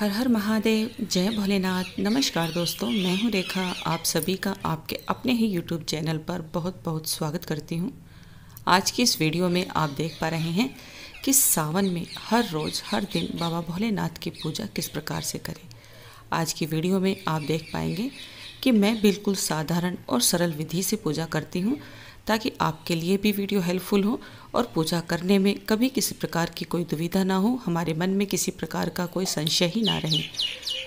हर हर महादेव जय भोलेनाथ नमस्कार दोस्तों मैं हूं रेखा आप सभी का आपके अपने ही यूट्यूब चैनल पर बहुत बहुत स्वागत करती हूं आज की इस वीडियो में आप देख पा रहे हैं कि सावन में हर रोज़ हर दिन बाबा भोलेनाथ की पूजा किस प्रकार से करें आज की वीडियो में आप देख पाएंगे कि मैं बिल्कुल साधारण और सरल विधि से पूजा करती हूँ ताकि आपके लिए भी वीडियो हेल्पफुल हो और पूजा करने में कभी किसी प्रकार की कोई दुविधा ना हो हमारे मन में किसी प्रकार का कोई संशय ही ना रहे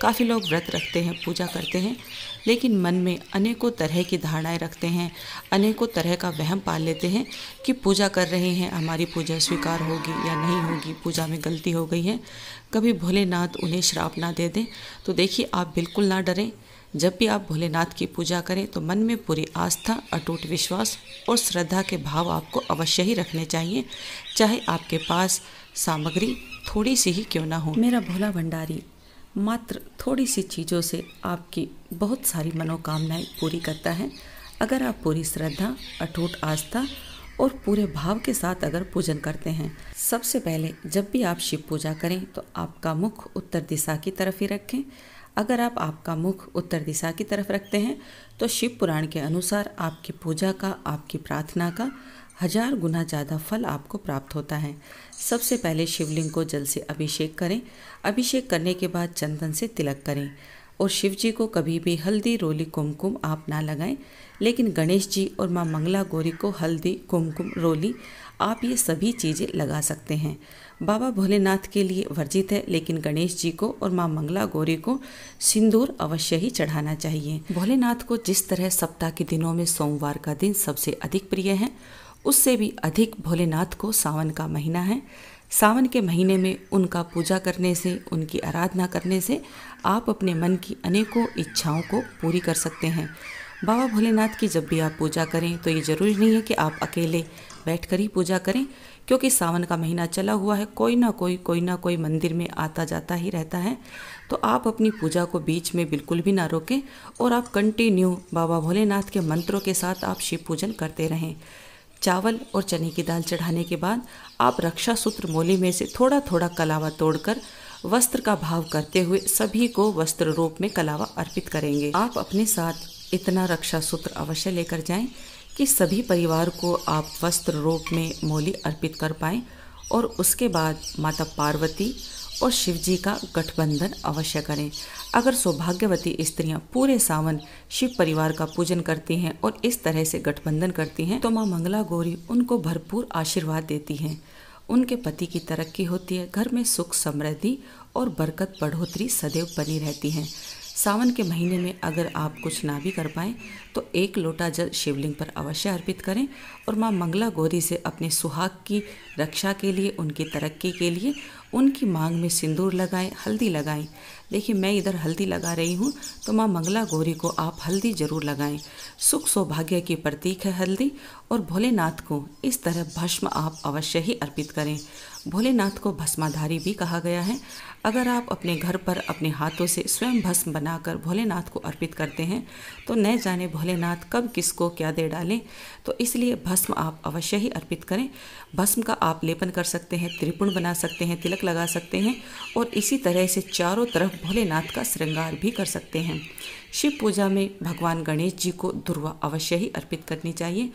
काफ़ी लोग व्रत रखते हैं पूजा करते हैं लेकिन मन में अनेकों तरह की धारणाएं रखते हैं अनेकों तरह का वहम पाल लेते हैं कि पूजा कर रहे हैं हमारी पूजा स्वीकार होगी या नहीं होगी पूजा में गलती हो गई है कभी भोलेनाथ उन्हें श्राप ना दे दें तो देखिए आप बिल्कुल ना डरें जब भी आप भोलेनाथ की पूजा करें तो मन में पूरी आस्था अटूट विश्वास और श्रद्धा के भाव आपको अवश्य ही रखने चाहिए चाहे आपके पास सामग्री थोड़ी सी ही क्यों ना हो मेरा भोला भंडारी मात्र थोड़ी सी चीज़ों से आपकी बहुत सारी मनोकामनाएं पूरी करता है अगर आप पूरी श्रद्धा अटूट आस्था और पूरे भाव के साथ अगर पूजन करते हैं सबसे पहले जब भी आप शिव पूजा करें तो आपका मुख उत्तर दिशा की तरफ ही रखें अगर आप आपका मुख उत्तर दिशा की तरफ रखते हैं तो शिव पुराण के अनुसार आपकी पूजा का आपकी प्रार्थना का हजार गुना ज़्यादा फल आपको प्राप्त होता है सबसे पहले शिवलिंग को जल से अभिषेक करें अभिषेक करने के बाद चंदन से तिलक करें और शिव जी को कभी भी हल्दी रोली कुमकुम आप ना लगाएं लेकिन गणेश जी और माँ मंगला गौरी को हल्दी कुमकुम रोली आप ये सभी चीज़ें लगा सकते हैं बाबा भोलेनाथ के लिए वर्जित है लेकिन गणेश जी को और माँ मंगला गौरी को सिंदूर अवश्य ही चढ़ाना चाहिए भोलेनाथ को जिस तरह सप्ताह के दिनों में सोमवार का दिन सबसे अधिक प्रिय है उससे भी अधिक भोलेनाथ को सावन का महीना है सावन के महीने में उनका पूजा करने से उनकी आराधना करने से आप अपने मन की अनेकों इच्छाओं को पूरी कर सकते हैं बाबा भोलेनाथ की जब भी आप पूजा करें तो ये ज़रूरी नहीं है कि आप अकेले बैठ कर ही पूजा करें क्योंकि सावन का महीना चला हुआ है कोई ना कोई कोई ना कोई मंदिर में आता जाता ही रहता है तो आप अपनी पूजा को बीच में बिल्कुल भी ना रोकें और आप कंटिन्यू बाबा भोलेनाथ के मंत्रों के साथ आप शिव पूजन करते रहें चावल और चने की दाल चढ़ाने के बाद आप रक्षा सूत्र मोली में से थोड़ा थोड़ा कलावा तोड़कर वस्त्र का भाव करते हुए सभी को वस्त्र रूप में कलावा अर्पित करेंगे आप अपने साथ इतना रक्षा सूत्र अवश्य लेकर जाएं कि सभी परिवार को आप वस्त्र रूप में मोली अर्पित कर पाएं और उसके बाद माता पार्वती और शिव जी का गठबंधन अवश्य करें अगर सौभाग्यवती स्त्रियां पूरे सावन शिव परिवार का पूजन करती हैं और इस तरह से गठबंधन करती हैं तो माँ मंगला गौरी उनको भरपूर आशीर्वाद देती हैं उनके पति की तरक्की होती है घर में सुख समृद्धि और बरकत बढ़ोतरी सदैव बनी रहती है सावन के महीने में अगर आप कुछ ना भी कर पाएँ तो एक लोटा जल शिवलिंग पर अवश्य अर्पित करें और माँ मंगला गौरी से अपने सुहाग की रक्षा के लिए उनकी तरक्की के लिए उनकी मांग में सिंदूर लगाएं हल्दी लगाएं देखिए मैं इधर हल्दी लगा रही हूँ तो माँ मंगला गौरी को आप हल्दी जरूर लगाएं सुख सौभाग्य की प्रतीक है हल्दी और भोलेनाथ को इस तरह भस्म आप अवश्य ही अर्पित करें भोलेनाथ को भस्माधारी भी कहा गया है अगर आप अपने घर पर अपने हाथों से स्वयं भस्म बनाकर भोलेनाथ को अर्पित करते हैं तो न जाने भोलेनाथ कब किसको क्या दे डालें तो इसलिए भस्म आप अवश्य ही अर्पित करें भस्म का आप लेपन कर सकते हैं त्रिपुण बना सकते हैं तिलक लगा सकते हैं और इसी तरह से चारों तरफ भोलेनाथ का श्रृंगार भी कर सकते हैं शिव पूजा में भगवान गणेश जी को दुर्वा अवश्य ही अर्पित करनी चाहिए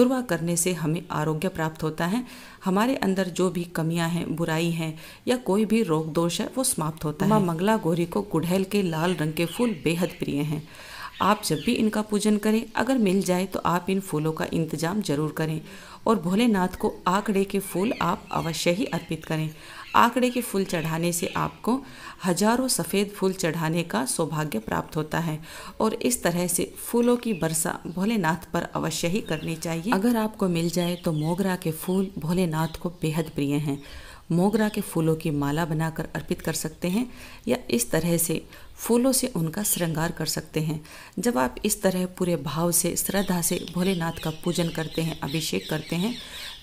दुर्वा करने से हमें आरोग्य प्राप्त होता है हमारे अंदर जो भी कमियां हैं बुराई हैं या कोई भी रोग दोष है वो समाप्त होता है मंगला गौरी को गुड़हल के लाल रंग के फूल बेहद प्रिय हैं आप जब भी इनका पूजन करें अगर मिल जाए तो आप इन फूलों का इंतजाम जरूर करें और भोलेनाथ को आंकड़े के फूल आप अवश्य ही अर्पित करें आंकड़े के फूल चढ़ाने से आपको हजारों सफ़ेद फूल चढ़ाने का सौभाग्य प्राप्त होता है और इस तरह से फूलों की वर्षा भोलेनाथ पर अवश्य ही करनी चाहिए अगर आपको मिल जाए तो मोगरा के फूल भोलेनाथ को बेहद प्रिय हैं मोगरा के फूलों की माला बनाकर अर्पित कर सकते हैं या इस तरह से फूलों से उनका श्रृंगार कर सकते हैं जब आप इस तरह पूरे भाव से श्रद्धा से भोलेनाथ का पूजन करते हैं अभिषेक करते हैं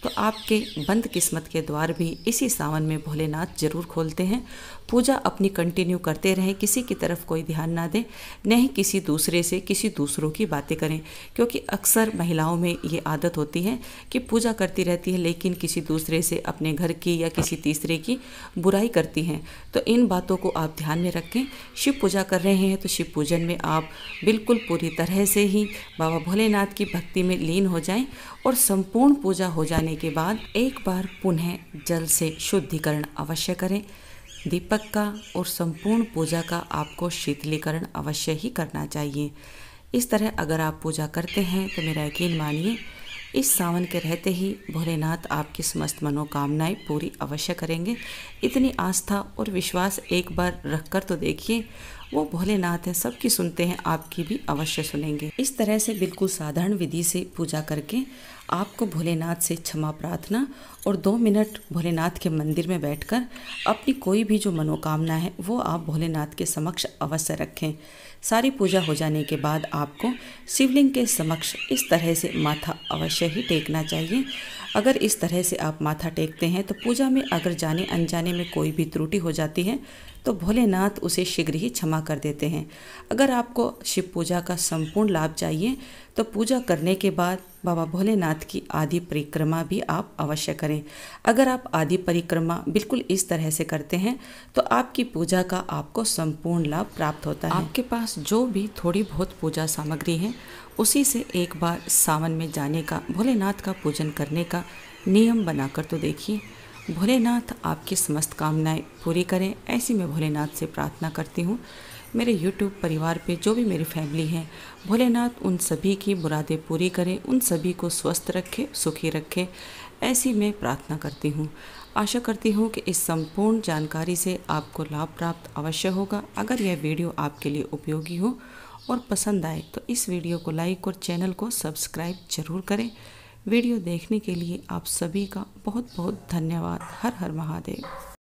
तो आपके बंद किस्मत के द्वार भी इसी सावन में भोलेनाथ जरूर खोलते हैं पूजा अपनी कंटिन्यू करते रहें किसी की तरफ कोई ध्यान ना दें न ही किसी दूसरे से किसी दूसरों की बातें करें क्योंकि अक्सर महिलाओं में ये आदत होती है कि पूजा करती रहती है लेकिन किसी दूसरे से अपने घर की या किसी तीसरे की बुराई करती हैं तो इन बातों को आप ध्यान में रखें शिव पूजा कर रहे हैं तो शिव पूजन में आप बिल्कुल पूरी तरह से ही बाबा भोलेनाथ की भक्ति में लीन हो जाएं और संपूर्ण पूजा हो जाने के बाद एक बार पुनः जल से शुद्धिकरण अवश्य करें दीपक का और संपूर्ण पूजा का आपको शीतलीकरण अवश्य ही करना चाहिए इस तरह अगर आप पूजा करते हैं तो मेरा यकीन मानिए इस सावन के रहते ही भोलेनाथ आपकी समस्त मनोकामनाएं पूरी अवश्य करेंगे इतनी आस्था और विश्वास एक बार रख कर तो देखिए वो भोलेनाथ हैं सबकी सुनते हैं आपकी भी अवश्य सुनेंगे इस तरह से बिल्कुल साधारण विधि से पूजा करके आपको भोलेनाथ से क्षमा प्रार्थना और दो मिनट भोलेनाथ के मंदिर में बैठकर अपनी कोई भी जो मनोकामना है वो आप भोलेनाथ के समक्ष अवश्य रखें सारी पूजा हो जाने के बाद आपको शिवलिंग के समक्ष इस तरह से माथा अवश्य ही टेकना चाहिए अगर इस तरह से आप माथा टेकते हैं तो पूजा में अगर जाने अनजाने में कोई भी त्रुटि हो जाती है तो भोलेनाथ उसे शीघ्र ही क्षमा कर देते हैं अगर आपको शिव पूजा का संपूर्ण लाभ चाहिए तो पूजा करने के बाद बाबा भोलेनाथ की आदि परिक्रमा भी आप अवश्य करें अगर आप आदि परिक्रमा बिल्कुल इस तरह से करते हैं तो आपकी पूजा का आपको संपूर्ण लाभ प्राप्त होता है आपके पास जो भी थोड़ी बहुत पूजा सामग्री है उसी से एक बार सावन में जाने का भोलेनाथ का पूजन करने का नियम बनाकर तो देखिए भोलेनाथ आपकी समस्त कामनाएं पूरी करें ऐसी मैं भोलेनाथ से प्रार्थना करती हूँ मेरे यूट्यूब परिवार पे जो भी मेरी फैमिली है भोलेनाथ उन सभी की मुरादें पूरी करें उन सभी को स्वस्थ रखे सुखी रखे ऐसी मैं प्रार्थना करती हूँ आशा करती हूँ कि इस संपूर्ण जानकारी से आपको लाभ प्राप्त अवश्य होगा अगर यह वीडियो आपके लिए उपयोगी हो और पसंद आए तो इस वीडियो को लाइक और चैनल को सब्सक्राइब जरूर करें वीडियो देखने के लिए आप सभी का बहुत बहुत धन्यवाद हर हर महादेव